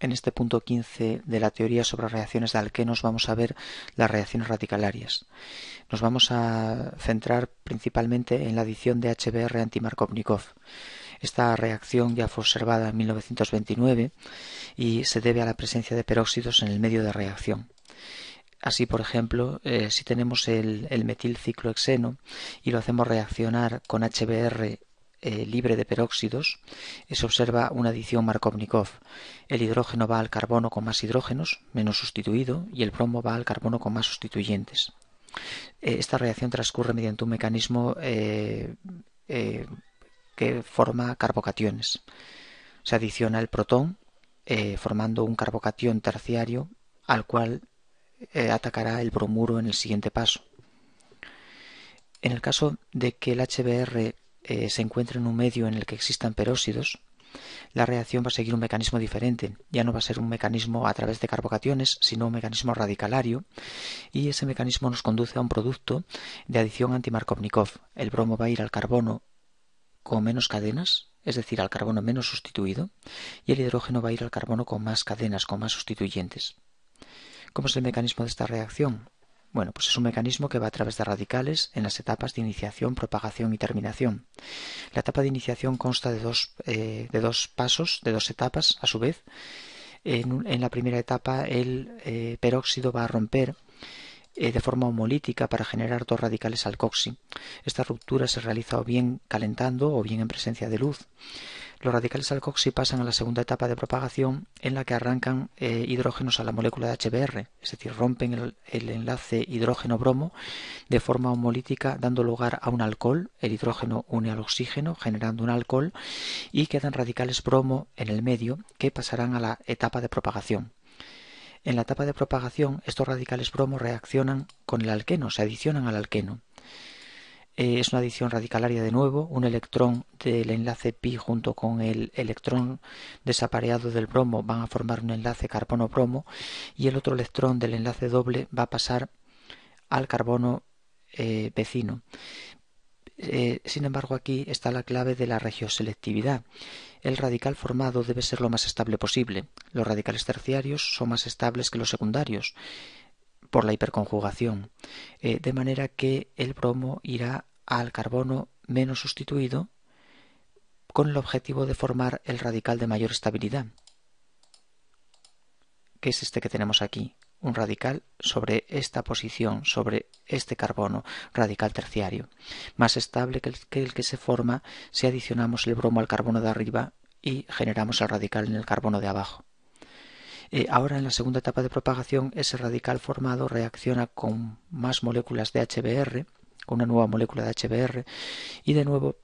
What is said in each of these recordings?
En este punto 15 de la teoría sobre reacciones de alquenos vamos a ver las reacciones radicalarias. Nos vamos a centrar principalmente en la adición de HBr antimarkovnikov. Esta reacción ya fue observada en 1929 y se debe a la presencia de peróxidos en el medio de reacción. Así, por ejemplo, eh, si tenemos el, el metilciclohexeno y lo hacemos reaccionar con HBr eh, libre de peróxidos, eh, se observa una adición Markovnikov. El hidrógeno va al carbono con más hidrógenos, menos sustituido, y el bromo va al carbono con más sustituyentes. Eh, esta reacción transcurre mediante un mecanismo que forma carbocationes. Se adiciona el protón, formando un carbocation terciario al cual atacará el bromuro en el siguiente paso. En el caso de que el HBr eh, se encuentra en un medio en el que existan peróxidos, la reacción va a seguir un mecanismo diferente. Ya no va a ser un mecanismo a través de carbocationes, sino un mecanismo radicalario, y ese mecanismo nos conduce a un producto de adición antimarkovnikov. El bromo va a ir al carbono con menos cadenas, es decir, al carbono menos sustituido, y el hidrógeno va a ir al carbono con más cadenas, con más sustituyentes. ¿Cómo es el mecanismo de esta reacción? Bueno, pues es un mecanismo que va a través de radicales en las etapas de iniciación, propagación y terminación. La etapa de iniciación consta de dos, eh, de dos pasos, de dos etapas a su vez. En, la primera etapa el eh, peróxido va a romper eh, de forma homolítica para generar dos radicales alcoxi. Esta ruptura se realiza o bien calentando o bien en presencia de luz los radicales alcoxi pasan a la segunda etapa de propagación en la que arrancan eh, hidrógenos a la molécula de HBr, es decir, rompen el, el enlace hidrógeno-bromo de forma homolítica dando lugar a un alcohol, el hidrógeno une al oxígeno generando un alcohol y quedan radicales bromo en el medio que pasarán a la etapa de propagación. En la etapa de propagación estos radicales bromo reaccionan con el alqueno, se adicionan al alqueno. Eh, es una adición radicalaria de nuevo, un electrón del enlace pi junto con el electrón desapareado del bromo van a formar un enlace carbono-bromo y el otro electrón del enlace doble va a pasar al carbono eh, vecino. Eh, sin embargo, aquí está la clave de la regioselectividad. El radical formado debe ser lo más estable posible. Los radicales terciarios son más estables que los secundarios por la hiperconjugación, eh, de manera que el bromo irá al carbono menos sustituido con el objetivo de formar el radical de mayor estabilidad, que es este que tenemos aquí, un radical sobre esta posición, sobre este carbono, radical terciario, más estable que el que, se forma si adicionamos el bromo al carbono de arriba y generamos el radical en el carbono de abajo. Eh, ahora en la segunda etapa de propagación ese radical formado reacciona con más moléculas de HBr, con una nueva molécula de HBr y de nuevo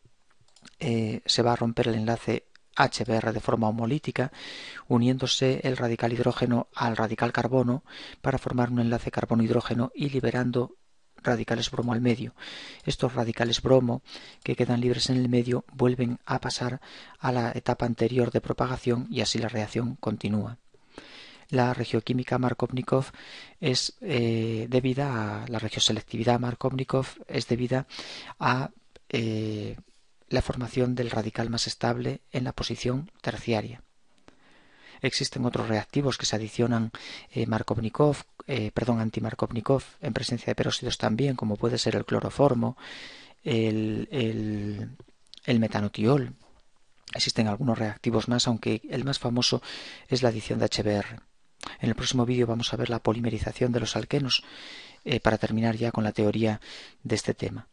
eh, se va a romper el enlace HBr de forma homolítica, uniéndose el radical hidrógeno al radical carbono para formar un enlace carbono-hidrógeno y liberando radicales bromo al medio. Estos radicales bromo que quedan libres en el medio vuelven a pasar a la etapa anterior de propagación y así la reacción continúa la regioquímica Markovnikov es eh, debida a la regioselectividad Markovnikov es debida a eh, la formación del radical más estable en la posición terciaria. Existen otros reactivos que se adicionan eh, Markovnikov, perdón, antimarkovnikov en presencia de peróxidos también, como puede ser el cloroformo, el, el metanotiol, Existen algunos reactivos más, aunque el más famoso es la adición de HBr. En el próximo vídeo vamos a ver la polimerización de los alquenos eh, para terminar ya con la teoría de este tema.